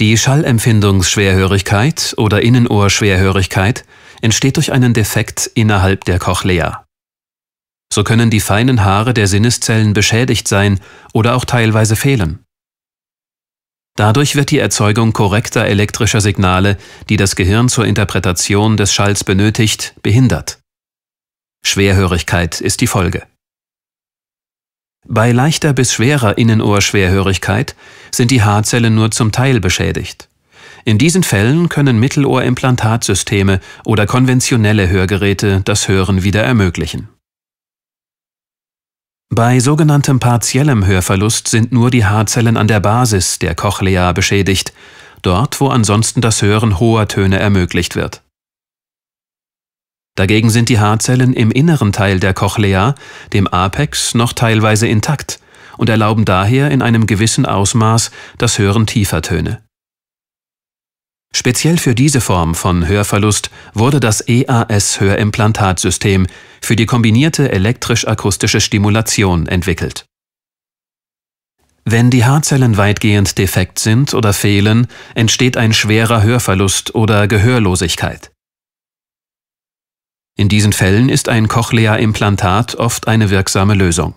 Die Schallempfindungsschwerhörigkeit oder Innenohrschwerhörigkeit entsteht durch einen Defekt innerhalb der Cochlea. So können die feinen Haare der Sinneszellen beschädigt sein oder auch teilweise fehlen. Dadurch wird die Erzeugung korrekter elektrischer Signale, die das Gehirn zur Interpretation des Schalls benötigt, behindert. Schwerhörigkeit ist die Folge. Bei leichter bis schwerer Innenohrschwerhörigkeit sind die Haarzellen nur zum Teil beschädigt. In diesen Fällen können Mittelohrimplantatsysteme oder konventionelle Hörgeräte das Hören wieder ermöglichen. Bei sogenanntem partiellem Hörverlust sind nur die Haarzellen an der Basis der Cochlea beschädigt, dort wo ansonsten das Hören hoher Töne ermöglicht wird. Dagegen sind die Haarzellen im inneren Teil der Cochlea, dem Apex, noch teilweise intakt und erlauben daher in einem gewissen Ausmaß das Hören tiefer Töne. Speziell für diese Form von Hörverlust wurde das EAS-Hörimplantatsystem für die kombinierte elektrisch-akustische Stimulation entwickelt. Wenn die Haarzellen weitgehend defekt sind oder fehlen, entsteht ein schwerer Hörverlust oder Gehörlosigkeit. In diesen Fällen ist ein Cochlea-Implantat oft eine wirksame Lösung